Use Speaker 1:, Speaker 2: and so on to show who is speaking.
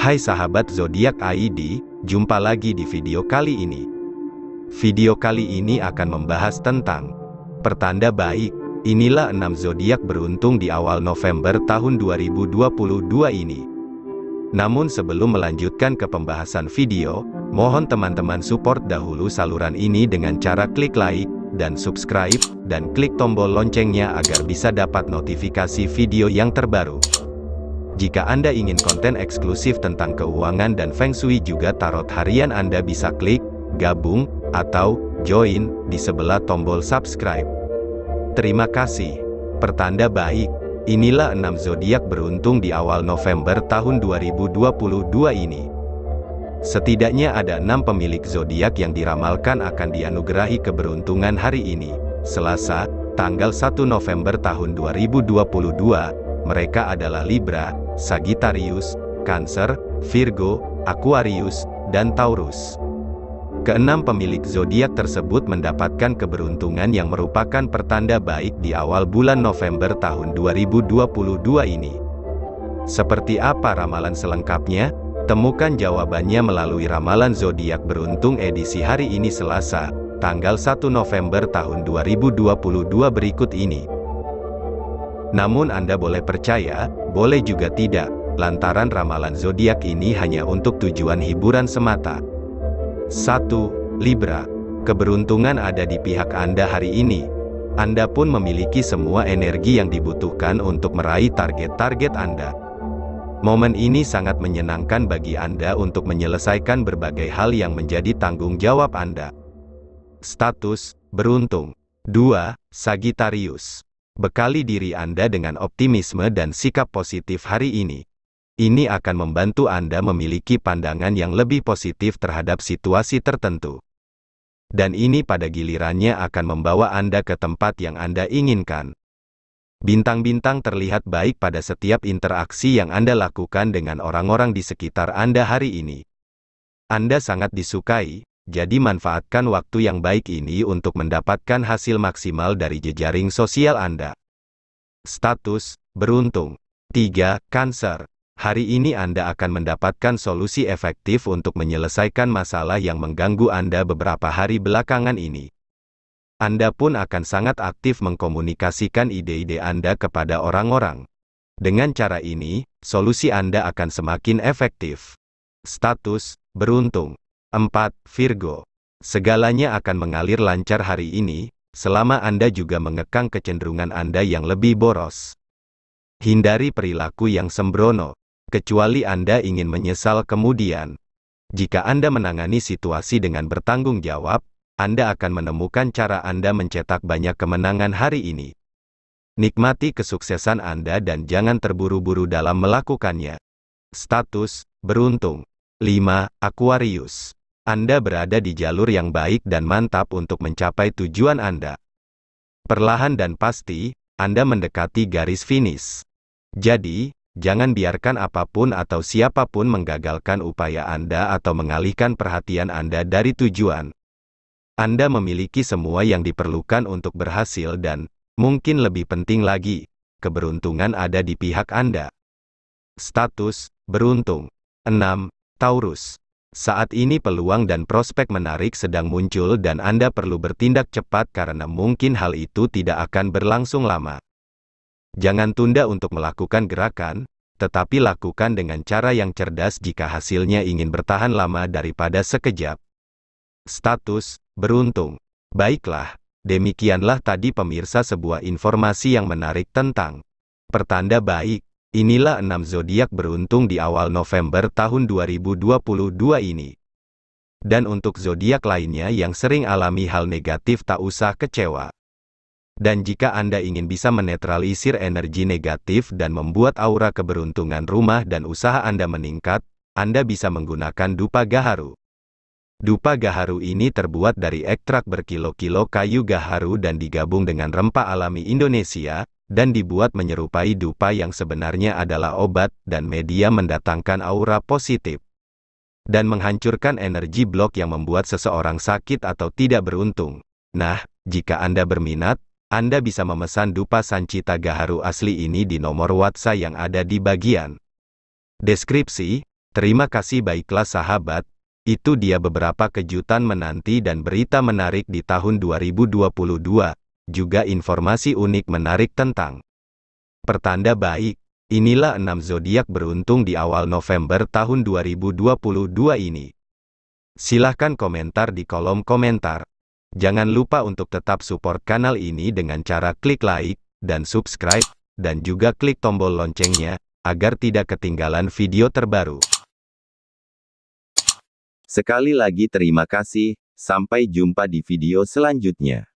Speaker 1: Hai sahabat zodiak AID, jumpa lagi di video kali ini. Video kali ini akan membahas tentang pertanda baik. Inilah enam zodiak beruntung di awal November tahun 2022 ini. Namun sebelum melanjutkan ke pembahasan video, mohon teman-teman support dahulu saluran ini dengan cara klik like dan subscribe dan klik tombol loncengnya agar bisa dapat notifikasi video yang terbaru. Jika Anda ingin konten eksklusif tentang keuangan dan Feng Shui juga tarot harian Anda bisa klik, gabung, atau join di sebelah tombol subscribe. Terima kasih. Pertanda baik. Inilah enam zodiak beruntung di awal November tahun 2022 ini. Setidaknya ada enam pemilik zodiak yang diramalkan akan dianugerahi keberuntungan hari ini. Selasa, tanggal 1 November tahun 2022, mereka adalah Libra, Sagittarius, Cancer, Virgo, Aquarius, dan Taurus. Keenam pemilik zodiak tersebut mendapatkan keberuntungan yang merupakan pertanda baik di awal bulan November tahun 2022 ini. Seperti apa ramalan selengkapnya? Temukan jawabannya melalui ramalan zodiak beruntung edisi hari ini Selasa, tanggal 1 November tahun 2022 berikut ini. Namun Anda boleh percaya, boleh juga tidak, lantaran ramalan zodiak ini hanya untuk tujuan hiburan semata. 1. Libra. Keberuntungan ada di pihak Anda hari ini. Anda pun memiliki semua energi yang dibutuhkan untuk meraih target-target Anda. Momen ini sangat menyenangkan bagi Anda untuk menyelesaikan berbagai hal yang menjadi tanggung jawab Anda. Status Beruntung 2. Sagittarius bekali diri Anda dengan optimisme dan sikap positif hari ini. Ini akan membantu Anda memiliki pandangan yang lebih positif terhadap situasi tertentu. Dan ini pada gilirannya akan membawa Anda ke tempat yang Anda inginkan. Bintang-bintang terlihat baik pada setiap interaksi yang Anda lakukan dengan orang-orang di sekitar Anda hari ini. Anda sangat disukai, jadi manfaatkan waktu yang baik ini untuk mendapatkan hasil maksimal dari jejaring sosial Anda status, beruntung. 3. Kanker. Hari ini Anda akan mendapatkan solusi efektif untuk menyelesaikan masalah yang mengganggu Anda beberapa hari belakangan ini. Anda pun akan sangat aktif mengkomunikasikan ide-ide Anda kepada orang-orang. Dengan cara ini, solusi Anda akan semakin efektif. Status, beruntung. 4. Virgo. Segalanya akan mengalir lancar hari ini, selama Anda juga mengekang kecenderungan Anda yang lebih boros. Hindari perilaku yang sembrono, kecuali Anda ingin menyesal kemudian. Jika Anda menangani situasi dengan bertanggung jawab, Anda akan menemukan cara Anda mencetak banyak kemenangan hari ini. Nikmati kesuksesan Anda dan jangan terburu-buru dalam melakukannya. Status Beruntung 5. Aquarius anda berada di jalur yang baik dan mantap untuk mencapai tujuan Anda. Perlahan dan pasti, Anda mendekati garis finish. Jadi, jangan biarkan apapun atau siapapun menggagalkan upaya Anda atau mengalihkan perhatian Anda dari tujuan. Anda memiliki semua yang diperlukan untuk berhasil dan, mungkin lebih penting lagi, keberuntungan ada di pihak Anda. Status, beruntung. 6. Taurus saat ini peluang dan prospek menarik sedang muncul dan Anda perlu bertindak cepat karena mungkin hal itu tidak akan berlangsung lama. Jangan tunda untuk melakukan gerakan, tetapi lakukan dengan cara yang cerdas jika hasilnya ingin bertahan lama daripada sekejap. Status, beruntung. Baiklah, demikianlah tadi pemirsa sebuah informasi yang menarik tentang pertanda baik. Inilah enam zodiak beruntung di awal November tahun 2022 ini. Dan untuk zodiak lainnya yang sering alami hal negatif tak usah kecewa. Dan jika Anda ingin bisa menetralisir energi negatif dan membuat aura keberuntungan rumah dan usaha Anda meningkat, Anda bisa menggunakan dupa gaharu. Dupa gaharu ini terbuat dari ekstrak berkilo-kilo kayu gaharu dan digabung dengan rempah alami Indonesia, dan dibuat menyerupai dupa yang sebenarnya adalah obat dan media mendatangkan aura positif dan menghancurkan energi blok yang membuat seseorang sakit atau tidak beruntung. Nah, jika Anda berminat, Anda bisa memesan dupa Sancita Gaharu asli ini di nomor WhatsApp yang ada di bagian deskripsi. Terima kasih baiklah sahabat, itu dia beberapa kejutan menanti dan berita menarik di tahun 2022 juga informasi unik menarik tentang pertanda baik. Inilah enam zodiak beruntung di awal November tahun 2022 ini. Silahkan komentar di kolom komentar. Jangan lupa untuk tetap support kanal ini dengan cara klik like dan subscribe, dan juga klik tombol loncengnya, agar tidak ketinggalan video terbaru. Sekali lagi terima kasih, sampai jumpa di video selanjutnya.